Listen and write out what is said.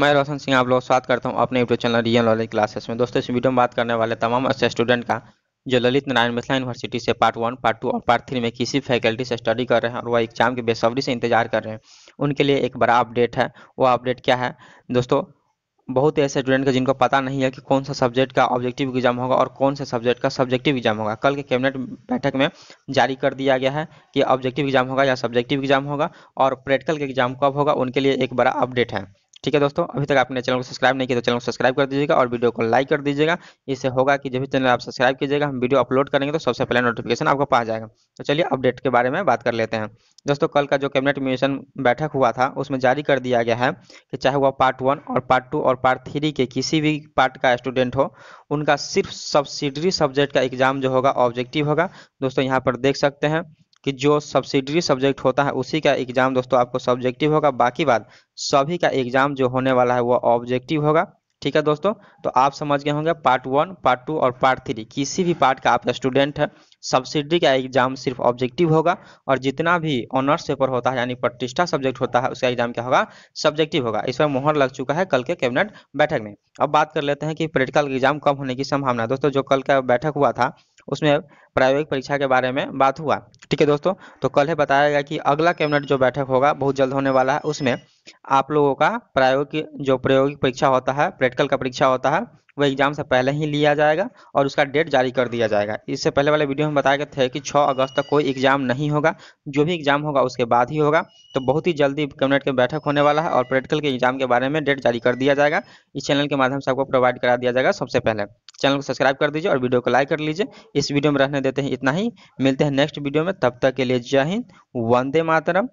मैं रोशन सिंह आप लोग स्वागत करता हूं अपने YouTube channel real knowledge classes में दोस्तों इस वीडियो में बात करने वाले तमाम अच्छे स्टूडेंट का जो ललित नारायण मिथिला यूनिवर्सिटी से पार्ट वन पार्ट टू और पार्ट थ्री में किसी फैकल्टी से स्टडी कर रहे हैं और वह एग्जाम की बेसब्री से इंतजार कर रहे हैं उनके लिए एक बड़ा अपडेट है वो अपडेट क्या है दोस्तों बहुत ऐसे स्टूडेंट का जिनको पता नहीं है कि कौन सा सब्जेक्ट का ऑब्जेक्टिव एग्जाम होगा और कौन से सब्जेक्ट का सब्जेक्टिव एग्जाम होगा कल के कैबिनेट बैठक में जारी कर दिया गया है कि ऑब्जेक्टिव एग्जाम होगा या सब्जेक्टिव एग्जाम होगा और प्रैक्टिकल के एग्जाम कब होगा उनके लिए एक बड़ा अपडेट है ठीक है दोस्तों अभी तक आपने चैनल को सब्सक्राइब नहीं किया तो चैनल को सब्सक्राइब कर दीजिएगा और वीडियो को लाइक कर दीजिएगा इससे होगा कि जब भी चैनल आप सब्सक्राइब कीजिएगा हम वीडियो अपलोड करेंगे तो सबसे पहले नोटिफिकेशन आपको पा जाएगा तो चलिए अपडेट के बारे में बात कर लेते हैं दोस्तों कल का जो कैबिनेट मिशन बैठक हुआ था उसमें जारी कर दिया गया है कि चाहे वह पार्ट वन और पार्ट टू और पार्ट थ्री के किसी भी पार्ट का स्टूडेंट हो उनका सिर्फ सब्सिडरी सब्जेक्ट का एग्जाम जो होगा ऑब्जेक्टिव होगा दोस्तों यहाँ पर देख सकते हैं कि जो सब्सिडरी सब्जेक्ट होता है उसी का एग्जाम दोस्तों आपको सब्जेक्टिव होगा बाकी बात सभी का एग्जाम जो होने वाला है वह ऑब्जेक्टिव होगा ठीक है दोस्तों तो आप समझ गए होंगे पार्ट वन पार्ट टू और पार्ट थ्री किसी भी पार्ट का आपका स्टूडेंट है सब्सिडी का एग्जाम सिर्फ ऑब्जेक्टिव होगा और जितना भी ऑनर्स पेपर होता है यानी प्रतिष्ठा सब्जेक्ट होता है उसका एग्जाम क्या होगा सब्जेक्टिव होगा इस पर मोहर लग चुका है कल के कैबिनेट बैठक में अब बात कर लेते हैं कि प्रैक्टिकल एग्जाम कम होने की संभावना दोस्तों जो कल का बैठक हुआ था उसमें प्रायोगिक परीक्षा के बारे में बात हुआ ठीक है दोस्तों तो कल है बताया गया कि अगला कैबिनेट जो बैठक होगा बहुत जल्द होने वाला है उसमें आप लोगों का प्रायोगिक जो प्रायोगिक परीक्षा होता है प्रैक्टिकल का परीक्षा होता है वह एग्जाम से पहले ही लिया जाएगा और उसका डेट जारी कर दिया जाएगा इससे पहले वाले वीडियो में बताया गया था कि 6 अगस्त तक कोई एग्जाम नहीं होगा जो भी एग्जाम होगा उसके बाद ही होगा तो बहुत ही जल्दी कैबिनेट की बैठक होने वाला है और प्रैक्टिकल के एग्जाम के बारे में डेट जारी कर दिया जाएगा इस चैनल के माध्यम से आपको प्रोवाइड करा दिया जाएगा सबसे पहले चैनल को सब्सक्राइब कर दीजिए और वीडियो को लाइक कर लीजिए इस वीडियो में रहने देते हैं इतना ही मिलते हैं नेक्स्ट वीडियो में तब तक के लिए जय हिंद वंदे मातरम